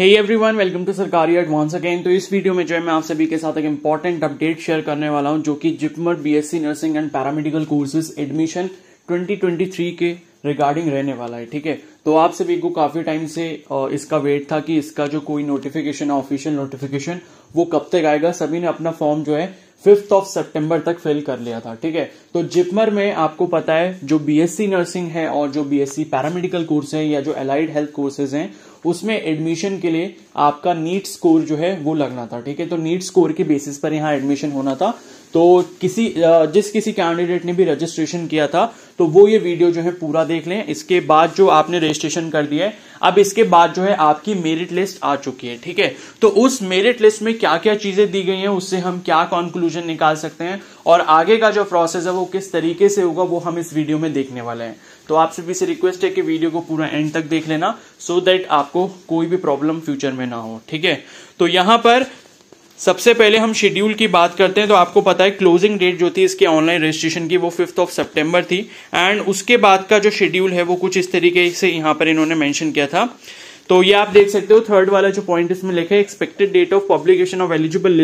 hey one welcome to Sarkari advance again तो इस video में जो है मैं आप सभी के साथ एक इंपॉर्टेंट अपडेट शेयर करने वाला हूं जो कि JIPMER BSc nursing and paramedical courses admission 2023 के रिगार्डिंग रहने वाला है ठीक है तो आप सभी को काफी टाइम से इसका वेट था कि इसका जो कोई नोटिफिकेशन ऑफिशियल नोटिफिकेशन वो कब तक आएगा सभी ने अपना फॉर्म जो है फिफ्थ ऑफ सितंबर तक फिल कर लिया था ठीक है तो जिपमर में आपको पता है जो बीएससी नर्सिंग है और जो बीएससी पैरामेडिकल कोर्स है या जो एलाइड हेल्थ कोर्सेज हैं उसमें एडमिशन के लिए आपका नीट स्कोर जो है वो लगना था ठीक है तो नीट स्कोर के बेसिस पर यहाँ एडमिशन होना था तो किसी जिस किसी कैंडिडेट ने भी रजिस्ट्रेशन किया था तो वो ये वीडियो जो है पूरा देख लें इसके बाद जो आपने रजिस्ट्रेशन कर दिया है अब इसके बाद जो है आपकी मेरिट लिस्ट आ चुकी है ठीक है तो उस मेरिट लिस्ट में क्या क्या चीजें दी गई हैं उससे हम क्या कॉन्क्लूजन निकाल सकते हैं और आगे का जो प्रोसेस है वो किस तरीके से होगा वो हम इस वीडियो में देखने वाले हैं तो आप सभी से रिक्वेस्ट है कि वीडियो को पूरा एंड तक देख लेना सो so दैट आपको कोई भी प्रॉब्लम फ्यूचर में ना हो ठीक है तो यहां पर सबसे पहले हम शेड्यूल की बात करते हैं तो आपको पता है क्लोजिंग डेट जो थी इसके ऑनलाइन रजिस्ट्रेशन की वो फिफ्थ ऑफ सितंबर थी एंड उसके बाद का जो शेड्यूल है वो कुछ इस तरीके से यहाँ पर इन्होंने मेंशन किया था तो ये आप देख सकते हो थर्ड वाला जो पॉइंट इसमें लिखा है expected date of publication of eligible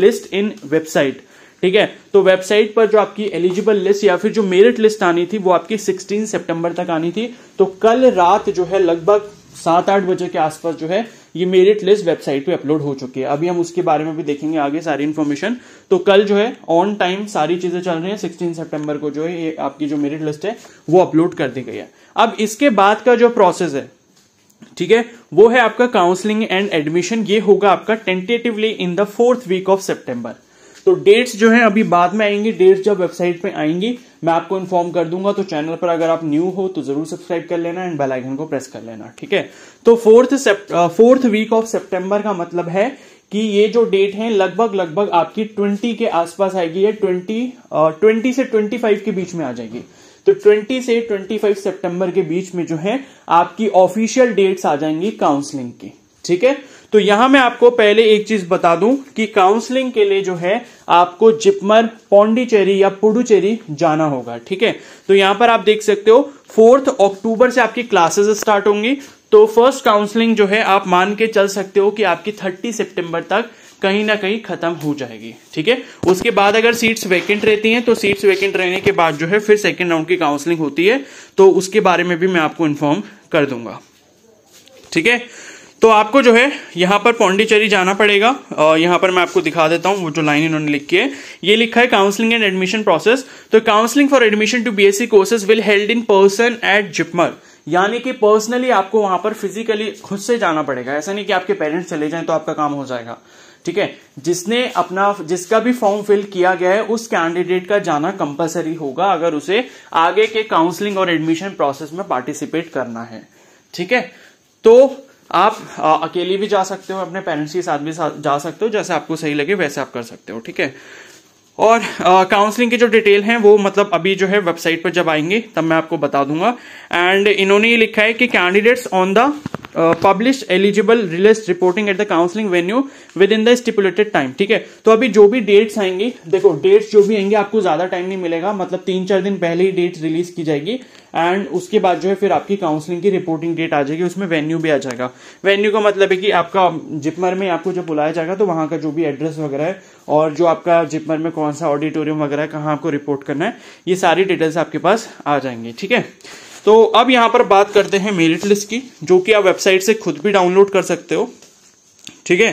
list in website ठीक है तो वेबसाइट पर जो आपकी एलिजिबल लिस्ट या फिर जो मेरिट लिस्ट आनी थी वो आपकी 16 सितंबर तक आनी थी तो कल रात जो है लगभग सात आठ बजे के आसपास जो है ये मेरिट लिस्ट वेबसाइट पे अपलोड हो चुकी है अभी हम उसके बारे में भी देखेंगे आगे सारी इन्फॉर्मेशन तो कल जो है ऑन टाइम सारी चीजें चल रही है सिक्सटीन सेप्टेम्बर को जो है ये आपकी जो मेरिट लिस्ट है वो अपलोड कर दी गई है अब इसके बाद का जो प्रोसेस है ठीक है वो है आपका काउंसलिंग एंड एडमिशन ये होगा आपका tentatively in the fourth week of September तो डेट्स जो है अभी बाद में आएंगी डेट्स जब वेबसाइट पे आएंगी मैं आपको इन्फॉर्म कर दूंगा तो चैनल पर अगर आप न्यू हो तो जरूर सब्सक्राइब कर लेना एंड बेल आइकन को प्रेस कर लेना ठीक है तो फोर्थ फोर्थ वीक ऑफ सितंबर का मतलब है कि ये जो डेट है लगभग लगभग आपकी ट्वेंटी के आसपास आएगी ये ट्वेंटी ट्वेंटी से ट्वेंटी फाइव के बीच में आ जाएगी तो 20 से 25 सितंबर के बीच में जो है आपकी ऑफिशियल डेट्स आ जाएंगी काउंसलिंग की ठीक है तो यहां मैं आपको पहले एक चीज बता दूं कि काउंसलिंग के लिए जो है आपको जिपमर पौंडीचेरी या पुडुचेरी जाना होगा ठीक है तो यहां पर आप देख सकते हो फोर्थ अक्टूबर से आपकी क्लासेस स्टार्ट होंगी तो फर्स्ट काउंसलिंग जो है आप मान के चल सकते हो कि आपकी थर्टी सितंबर तक कहीं ना कहीं खत्म हो जाएगी ठीक है उसके बाद अगर सीट्स वैकेंट रहती हैं तो सीट्स वैकेंट रहने के बाद जो है फिर सेकेंड राउंड की काउंसलिंग होती है तो उसके बारे में भी मैं आपको इन्फॉर्म कर दूंगा ठीक है तो आपको जो है यहाँ पर पौंडीचेरी जाना पड़ेगा और यहाँ पर मैं आपको दिखा देता हूँ वो जो लाइन इन्होंने लिखी है ये लिखा है काउंसलिंग एंड एडमिशन प्रोसेस तो counselling for admission to BSc courses will held in person at JIPMER यानी कि पर्सनली आपको वहां पर फिजिकली खुद से जाना पड़ेगा ऐसा नहीं कि आपके पेरेंट्स चले जाएं तो आपका काम हो जाएगा ठीक है जिसने अपना जिसका भी फॉर्म फिल किया गया है उस कैंडिडेट का जाना कंपलसरी होगा अगर उसे आगे के काउंसलिंग और एडमिशन प्रोसेस में पार्टिसिपेट करना है ठीक है तो आप आ, अकेले भी जा सकते हो अपने पेरेंट्स के साथ भी जा सकते हो जैसे आपको सही लगे वैसे आप कर सकते हो ठीक है और काउंसलिंग की जो डिटेल है वो मतलब अभी जो है वेबसाइट पर जब आएंगे तब मैं आपको बता दूंगा एंड इन्होंने ये लिखा है कि candidates on the publish eligible relist reporting at the counselling venue within the stipulated time ठीक है तो अभी जो भी डेट्स आएंगी देखो डेट्स जो भी आएंगे आपको ज्यादा टाइम नहीं मिलेगा मतलब तीन चार दिन पहले ही डेट्स रिलीज की जाएगी एंड उसके बाद जो है फिर आपकी काउंसलिंग की रिपोर्टिंग डेट आ जाएगी उसमें वेन्यू भी आ जाएगा वेन्यू का मतलब है कि आपका जिपमर में आपको जब बुलाया जाएगा तो वहां का जो भी एड्रेस वगैरह है और जो आपका जिपमर में कौन सा ऑडिटोरियम वगैरह है कहाँ आपको रिपोर्ट करना है ये सारी डिटेल्स आपके पास आ जाएंगी ठीक है तो अब यहाँ पर बात करते हैं मेरिट लिस्ट की जो कि आप वेबसाइट से खुद भी डाउनलोड कर सकते हो ठीक है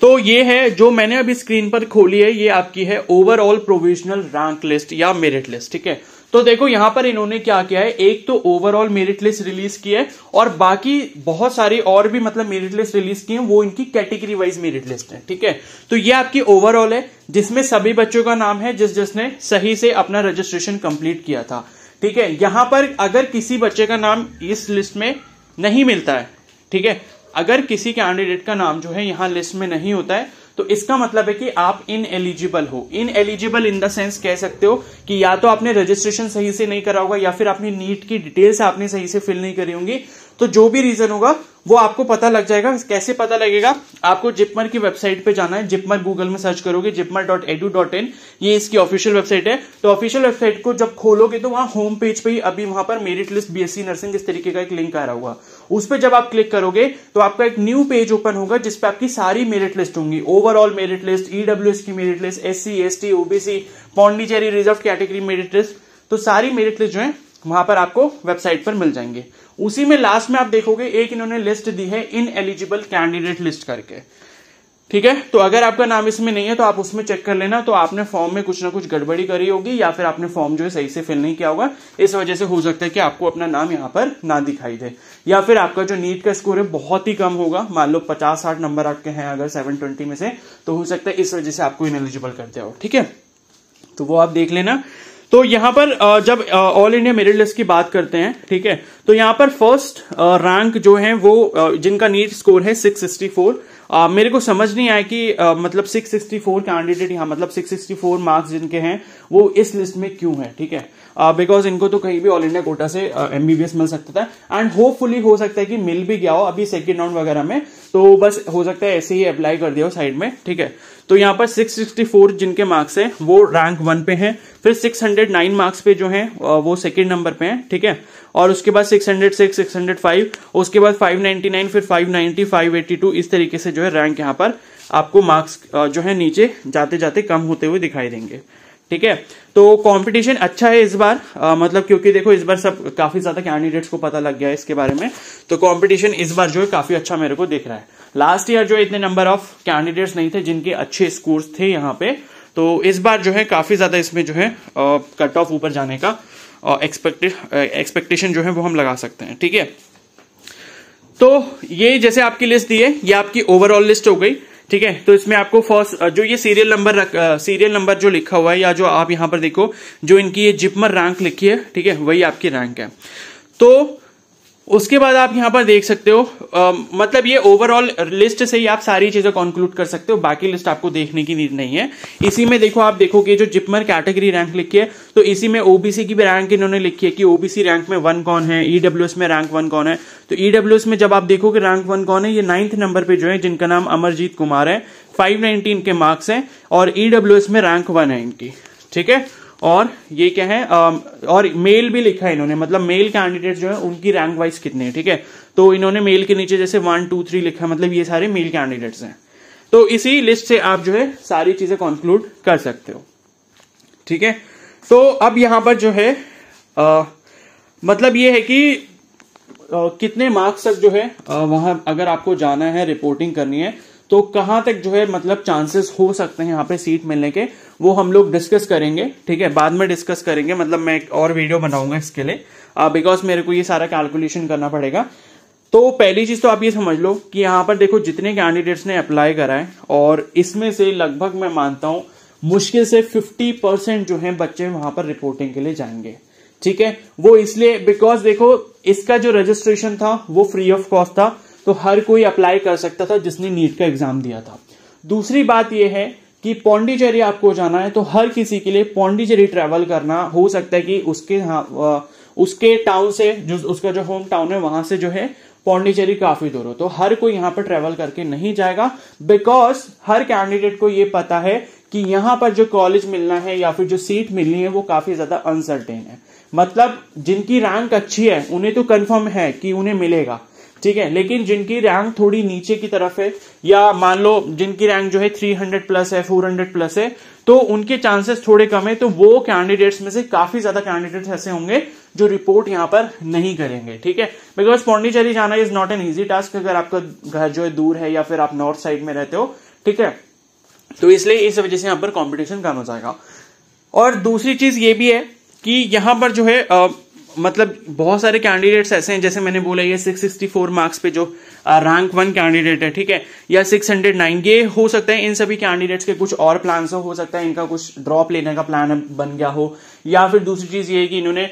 तो ये है जो मैंने अभी स्क्रीन पर खोली है ये आपकी है ओवरऑल प्रोविजनल रैंक लिस्ट या मेरिट लिस्ट ठीक है तो देखो यहां पर इन्होंने क्या किया है एक तो ओवरऑल मेरिट लिस्ट रिलीज की है और बाकी बहुत सारी और भी मतलब मेरिट लिस्ट रिलीज की है वो इनकी कैटेगरी वाइज मेरिट लिस्ट है ठीक है तो ये आपकी ओवरऑल है जिसमें सभी बच्चों का नाम है जिस जिसने सही से अपना रजिस्ट्रेशन कंप्लीट किया था ठीक है यहां पर अगर किसी बच्चे का नाम इस लिस्ट में नहीं मिलता है ठीक है अगर किसी कैंडिडेट का नाम जो है यहां लिस्ट में नहीं होता है तो इसका मतलब है कि आप इन एलिजिबल हो ineligible in the sense कह सकते हो कि या तो आपने रजिस्ट्रेशन सही से नहीं करा होगा या फिर आपने नीट की डिटेल्स आपने सही से फिल नहीं करी होंगी तो जो भी रीजन होगा वो आपको पता लग जाएगा कैसे पता लगेगा आपको जिपमर की वेबसाइट पे जाना है जिपमर गूगल में सर्च करोगे JIPMER dot edu dot in ये इसकी ऑफिशियल वेबसाइट है तो ऑफिशियल वेबसाइट को जब खोलोगे तो वहां होम पेज पे ही अभी वहां पर मेरिट लिस्ट बीएससी नर्सिंग इस तरीके का एक लिंक आ रहा होगा उस पर जब आप क्लिक करोगे तो आपका एक न्यू पेज ओपन होगा जिसपे आपकी सारी मेरिट लिस्ट होंगी ओवरऑल मेरिट लिस्ट ईडब्ल्यू की merit list S C S T OBC Pondicherry reserve category merit list तो सारी मेरिट लिस्ट जो है वहां पर आपको वेबसाइट पर मिल जाएंगे उसी में लास्ट में आप देखोगे एक इन्होंने लिस्ट दी है इन एलिजिबल कैंडिडेट लिस्ट करके ठीक है तो अगर आपका नाम इसमें नहीं है तो आप उसमें चेक कर लेना तो आपने फॉर्म में कुछ ना कुछ गड़बड़ी करी होगी या फिर आपने फॉर्म जो है सही से फिल नहीं किया होगा इस वजह से हो सकता है कि आपको अपना नाम यहाँ पर ना दिखाई दे या फिर आपका जो नीट का स्कोर है बहुत ही कम होगा मान लो पचास साठ नंबर आपके हैं अगर सेवन ट्वेंटी में से तो हो सकता है इस वजह से आपको इन कर दिया हो ठीक है तो वो आप देख लेना तो यहां पर जब ऑल इंडिया मेरिट लिस्ट की बात करते हैं ठीक है तो यहां पर फर्स्ट रैंक जो है वो जिनका नीट स्कोर है 664 मेरे को समझ नहीं आया कि मतलब 664 कैंडिडेट यहां मतलब 664 मार्क्स जिनके हैं वो इस लिस्ट में क्यों है ठीक है बिकॉज इनको तो कहीं भी ऑल इंडिया कोटा से एमबीबीएस मिल सकता था एंड होपफुली हो सकता है कि मिल भी गया हो अभी सेकेंड राउंड वगैरह में तो बस हो सकता है ऐसे ही अप्लाई कर दिया हो साइड में ठीक है तो यहाँ पर 664 जिनके मार्क्स हैं वो रैंक वन पे हैं फिर 609 मार्क्स पे जो हैं वो सेकंड नंबर पे हैं ठीक है और उसके बाद 606 605 उसके बाद 599 फिर 590 582 इस तरीके से जो है रैंक यहाँ पर आपको मार्क्स जो है नीचे जाते जाते कम होते हुए दिखाई देंगे ठीक है तो कंपटीशन अच्छा है इस बार आ, मतलब क्योंकि देखो इस बार सब काफी ज्यादा कैंडिडेट्स को पता लग गया है इसके बारे में तो कंपटीशन इस बार जो है काफी अच्छा मेरे को दिख रहा है लास्ट ईयर जो इतने नंबर ऑफ कैंडिडेट्स नहीं थे जिनके अच्छे स्कोर्स थे यहाँ पे तो इस बार जो है काफी ज्यादा इसमें जो है कट ऑफ ऊपर जाने का एक्सपेक्टेड एक्सपेक्टेशन जो है वो हम लगा सकते हैं ठीक है तो ये जैसे आपकी लिस्ट दी है ये आपकी ओवरऑल लिस्ट हो गई ठीक है तो इसमें आपको फर्स्ट जो ये सीरियल नंबर सीरियल नंबर जो लिखा हुआ है या जो आप यहां पर देखो जो इनकी ये जिपमर रैंक लिखी है ठीक है वही आपकी रैंक है तो उसके बाद आप यहां पर देख सकते हो आ, मतलब ये ओवरऑल लिस्ट से ही आप सारी चीजें कंक्लूड कर सकते हो बाकी लिस्ट आपको देखने की नीड नहीं है इसी में देखो आप देखोगे जो जिपमर कैटेगरी रैंक लिखी है तो इसी में ओबीसी की भी रैंक इन्होंने लिखी है कि ओबीसी रैंक में वन कौन है ईडब्ल्यू e में रैंक वन कौन है तो ईडब्ल्यू e में जब आप देखोगे रैंक वन कौन है ये नाइन्थ नंबर पे जो है जिनका नाम अमरजीत कुमार है फाइव के मार्क्स है और ईडब्ल्यू e में रैंक वन है इनकी ठीक है और ये क्या है और मेल भी लिखा है इन्होंने मतलब मेल कैंडिडेट जो है उनकी रैंक वाइज कितनी है ठीक है तो इन्होंने मेल के नीचे जैसे वन टू थ्री लिखा मतलब ये सारे मेल कैंडिडेट्स हैं तो इसी लिस्ट से आप जो है सारी चीजें कंक्लूड कर सकते हो ठीक है तो अब यहां पर जो है आ, मतलब ये है कि आ, कितने मार्क्स तक जो है आ, वहां अगर आपको जाना है रिपोर्टिंग करनी है तो कहां तक जो है मतलब चांसेस हो सकते हैं यहाँ पे सीट मिलने के वो हम लोग डिस्कस करेंगे ठीक है बाद में डिस्कस करेंगे मतलब मैं एक और वीडियो बनाऊंगा इसके लिए बिकॉज मेरे को ये सारा कैलकुलेशन करना पड़ेगा तो पहली चीज तो आप ये समझ लो कि यहां पर देखो जितने कैंडिडेट्स ने अप्लाई करा है और इसमें से लगभग मैं मानता हूं मुश्किल से 50 परसेंट जो है बच्चे वहां पर रिपोर्टिंग के लिए जाएंगे ठीक है वो इसलिए बिकॉज देखो इसका जो रजिस्ट्रेशन था वो फ्री ऑफ कॉस्ट था तो हर कोई अप्लाई कर सकता था जिसने नीट का एग्जाम दिया था दूसरी बात यह है कि पौंडीचेरी आपको जाना है तो हर किसी के लिए पौंडीचेरी ट्रेवल करना हो सकता है कि उसके उसके टाउन से जो उसका जो होम टाउन है वहां से जो है पौंडीचेरी काफी दूर हो तो हर कोई यहां पर ट्रेवल करके नहीं जाएगा बिकॉज हर कैंडिडेट को यह पता है कि यहां पर जो कॉलेज मिलना है या फिर जो सीट मिलनी है वो काफी ज्यादा अनसर्टेन है मतलब जिनकी रैंक अच्छी है उन्हें तो कंफर्म है कि उन्हें मिलेगा ठीक है लेकिन जिनकी रैंक थोड़ी नीचे की तरफ है या मान लो जिनकी रैंक जो है 300 प्लस है 400 प्लस है तो उनके चांसेस थोड़े कम है तो वो कैंडिडेट्स में से काफी ज्यादा कैंडिडेट्स ऐसे होंगे जो रिपोर्ट यहां पर नहीं करेंगे ठीक है बिकॉज पौंडीचेरी जाना is not an easy task अगर आपका घर जो है दूर है या फिर आप नॉर्थ साइड में रहते हो ठीक है तो इसलिए इस वजह से यहां पर कॉम्पिटिशन कम हो जाएगा और दूसरी चीज ये भी है कि यहां पर जो है मतलब बहुत सारे कैंडिडेट्स ऐसे हैं जैसे मैंने बोला ये 664 मार्क्स पे जो रैंक वन कैंडिडेट है ठीक है या 609 ये हो सकता है इन सभी कैंडिडेट्स के कुछ और प्लान हो, सकता है इनका कुछ ड्रॉप लेने का प्लान बन गया हो या फिर दूसरी चीज ये है कि इन्होंने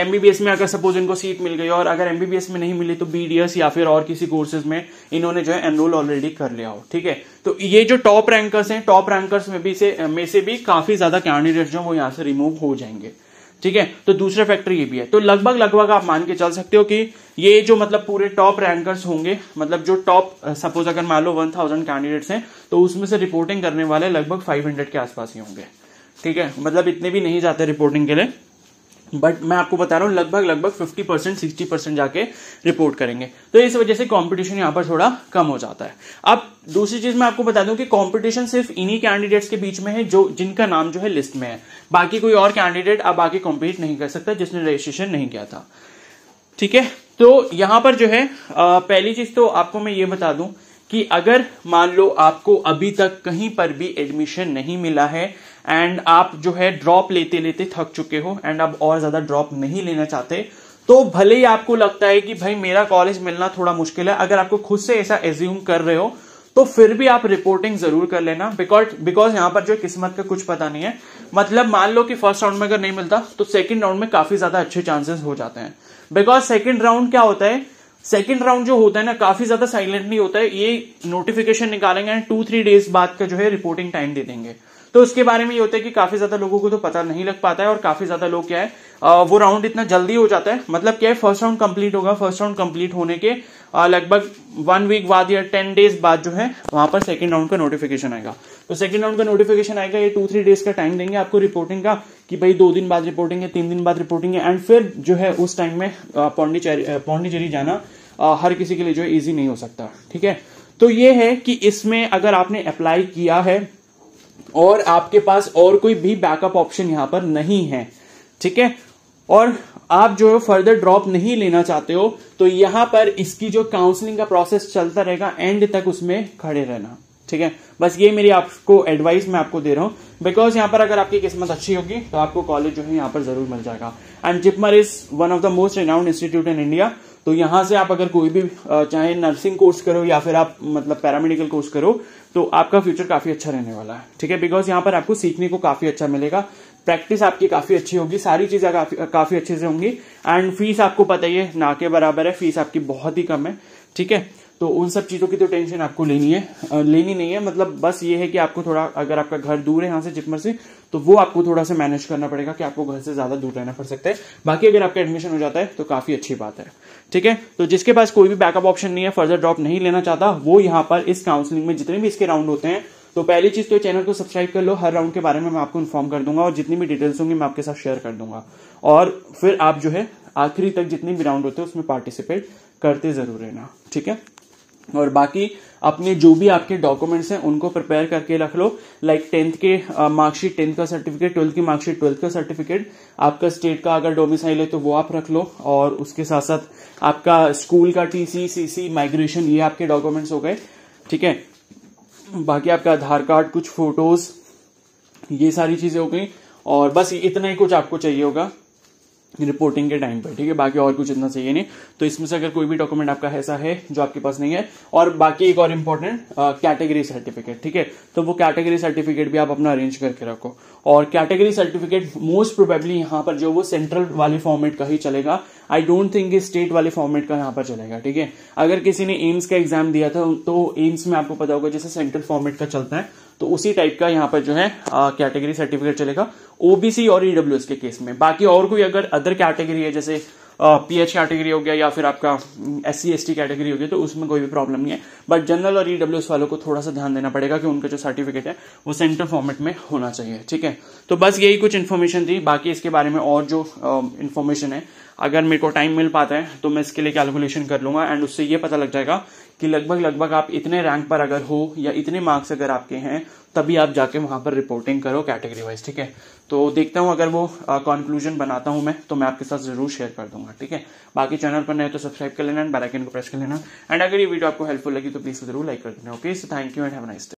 एमबीबीएस में अगर सपोज इनको सीट मिल गई और अगर एमबीबीएस में नहीं मिली तो बीडीएस या फिर और किसी कोर्सेज में इन्होंने जो है एनरोल ऑलरेडी कर लिया हो ठीक है तो ये जो टॉप रैंकर्स हैं टॉप रैंकर्स में भी से में से भी काफी ज्यादा कैंडिडेट जो वो यहाँ से रिमूव हो जाएंगे ठीक है तो दूसरे फैक्टर ये भी है तो लगभग लगभग आप मान के चल सकते हो कि ये जो मतलब पूरे टॉप रैंकर्स होंगे मतलब जो टॉप सपोज अगर मान लो वन थाउजेंड कैंडिडेट्स हैं तो उसमें से रिपोर्टिंग करने वाले लगभग फाइव हंड्रेड के आसपास ही होंगे ठीक है मतलब इतने भी नहीं जाते रिपोर्टिंग के लिए बट मैं आपको बता रहा हूँ लगभग लगभग 50 परसेंट सिक्सटी परसेंट जाके रिपोर्ट करेंगे तो इस वजह से कंपटीशन यहाँ पर थोड़ा कम हो जाता है अब दूसरी चीज मैं आपको बता दूं कि कंपटीशन सिर्फ इन्हीं कैंडिडेट्स के बीच में है जो जिनका नाम जो है लिस्ट में है बाकी कोई और कैंडिडेट अब आगे कॉम्पीट नहीं कर सकता जिसने रजिस्ट्रेशन नहीं किया था ठीक है तो यहां पर जो है पहली चीज तो आपको मैं ये बता दूं कि अगर मान लो आपको अभी तक कहीं पर भी एडमिशन नहीं मिला है एंड आप जो है ड्रॉप लेते लेते थक चुके हो एंड आप और ज़्यादा ड्रॉप नहीं लेना चाहते तो भले ही आपको लगता है कि भाई मेरा कॉलेज मिलना थोड़ा मुश्किल है अगर आपको खुद से ऐसा एज्यूम कर रहे हो तो फिर भी आप रिपोर्टिंग जरूर कर लेना बिकॉज बिकॉज यहां पर जो किस्मत का कुछ पता नहीं है मतलब मान लो कि फर्स्ट राउंड में अगर नहीं मिलता तो सेकंड राउंड में काफी ज्यादा अच्छे चांसेस हो जाते हैं बिकॉज सेकंड राउंड क्या होता है सेकंड राउंड जो होता है ना काफी ज्यादा साइलेंटली होता है ये नोटिफिकेशन निकालेंगे एंड टू थ्री डेज बाद का जो है रिपोर्टिंग टाइम दे देंगे तो उसके बारे में ये होता है कि काफी ज्यादा लोगों को तो पता नहीं लग पाता है और काफी ज्यादा लोग क्या है आ, वो राउंड इतना जल्दी हो जाता है मतलब क्या है फर्स्ट राउंड कंप्लीट होगा फर्स्ट राउंड कंप्लीट होने के लगभग वन वीक बाद या टेन डेज बाद जो है वहां पर सेकेंड राउंड का नोटिफिकेशन आएगा तो सेकंड राउंड का नोटिफिकेशन आएगा ये टू थ्री डेज का टाइम देंगे आपको रिपोर्टिंग का कि भाई दो दिन बाद रिपोर्टिंग है तीन दिन बाद रिपोर्टिंग है एंड फिर जो है उस टाइम में पौंडीचेरी पौंडीचेरी जाना हर किसी के लिए जो है ईजी नहीं हो सकता ठीक है तो ये है कि इसमें अगर आपने अप्लाई किया है और आपके पास और कोई भी बैकअप ऑप्शन यहां पर नहीं है ठीक है और आप जो है फर्दर ड्रॉप नहीं लेना चाहते हो तो यहां पर इसकी जो काउंसलिंग का प्रोसेस चलता रहेगा एंड तक उसमें खड़े रहना ठीक है बस ये मेरी आपको एडवाइस मैं आपको दे रहा हूं बिकॉज यहां पर अगर आपकी किस्मत अच्छी होगी तो आपको कॉलेज जो है यहां पर जरूर मिल जाएगा and JIPMER is one of the most renowned institute in India तो यहां से आप अगर कोई भी चाहे नर्सिंग कोर्स करो या फिर आप मतलब पैरामेडिकल कोर्स करो तो आपका फ्यूचर काफी अच्छा रहने वाला है ठीक है बिकॉज यहाँ पर आपको सीखने को काफी अच्छा मिलेगा प्रैक्टिस आपकी काफी अच्छी होगी सारी चीजें काफी काफी अच्छे से होंगी एंड फीस आपको पता ही है ना के बराबर है फीस आपकी बहुत ही कम है ठीक है तो उन सब चीज़ों की तो टेंशन आपको लेनी है लेनी नहीं है मतलब बस ये है कि आपको थोड़ा अगर आपका घर दूर है यहाँ से जिपमर से तो वो आपको थोड़ा सा मैनेज करना पड़ेगा कि आपको घर से ज्यादा दूर रहना पड़ सकता है बाकी अगर आपका एडमिशन हो जाता है तो काफी अच्छी बात है ठीक है तो जिसके पास कोई भी बैकअप ऑप्शन नहीं है फर्दर ड्रॉप नहीं लेना चाहता वो यहां पर इस काउंसलिंग में जितने भी इसके राउंड होते हैं तो पहली चीज तो चैनल को सब्सक्राइब कर लो हर राउंड के बारे में मैं आपको इन्फॉर्म कर दूंगा और जितनी भी डिटेल्स होंगी मैं आपके साथ शेयर कर दूंगा और फिर आप जो है आखिरी तक जितने भी राउंड होते हैं उसमें पार्टिसिपेट करते जरूर रहना ठीक है और बाकी अपने जो भी आपके डॉक्यूमेंट्स हैं उनको प्रिपेयर करके रख लो लाइक टेंथ के मार्कशीट टेंथ का सर्टिफिकेट ट्वेल्थ की मार्कशीट ट्वेल्थ का सर्टिफिकेट आपका स्टेट का अगर डोमिसाइल है तो वो आप रख लो और उसके साथ साथ आपका स्कूल का टीसी सीसी माइग्रेशन ये आपके डॉक्यूमेंट्स हो गए ठीक है बाकी आपका आधार कार्ड कुछ फोटोज ये सारी चीजें हो गई और बस इतना ही कुछ आपको चाहिए होगा रिपोर्टिंग के टाइम पर ठीक है बाकी और कुछ इतना चाहिए नहीं तो इसमें से अगर कोई भी डॉक्यूमेंट आपका ऐसा है जो आपके पास नहीं है और बाकी एक और इंपॉर्टेंट कैटेगरी सर्टिफिकेट ठीक है तो वो कैटेगरी सर्टिफिकेट भी आप अपना अरेंज करके रखो और कैटेगरी सर्टिफिकेट मोस्ट प्रोबेबली यहाँ पर जो वो सेंट्रल वाले फॉर्मेट का ही चलेगा आई डोंट थिंक ये स्टेट वाले फॉर्मेट का यहाँ पर चलेगा ठीक है अगर किसी ने एम्स का एग्जाम दिया था तो एम्स में आपको पता होगा जैसे सेंट्रल फॉर्मेट का चलता है तो उसी टाइप का यहाँ पर जो है कैटेगरी सर्टिफिकेट चलेगा ओबीसी और ईडब्ल्यू e के केस में बाकी और कोई अगर अदर कैटेगरी है जैसे पी एच कैटेगरी हो गया या फिर आपका S C S T category हो गया तो उसमें कोई भी प्रॉब्लम नहीं है बट जनरल और ई डब्ल्यू एस वालों को थोड़ा सा ध्यान देना पड़ेगा कि उनका जो सर्टिफिकेट है वो सेंटर फॉर्मेट में होना चाहिए ठीक है तो बस यही कुछ इन्फॉर्मेशन थी बाकी इसके बारे में और जो इन्फॉर्मेशन है अगर मेरे को टाइम मिल पाता है तो मैं इसके लिए कैलकुलेशन कर लूंगा एंड उससे ये पता लग जाएगा कि लगभग लगभग आप इतने रैंक पर अगर हो या इतने मार्क्स अगर आपके हैं तभी आप जाके वहां पर रिपोर्टिंग करो कैटेगरी वाइज ठीक है तो देखता हूँ अगर वो कंक्लूजन uh, बनाता हूं मैं तो मैं आपके साथ ज़रूर शेयर कर दूंगा ठीक है बाकी चैनल पर नए तो सब्सक्राइब कर लेना एंड बेलाइकन को प्रेस कर लेना एंड अगर ये वीडियो आपको हेल्पफुल लगी तो प्लीज़ ज़रूर लाइक कर देना okay so thank you and have nice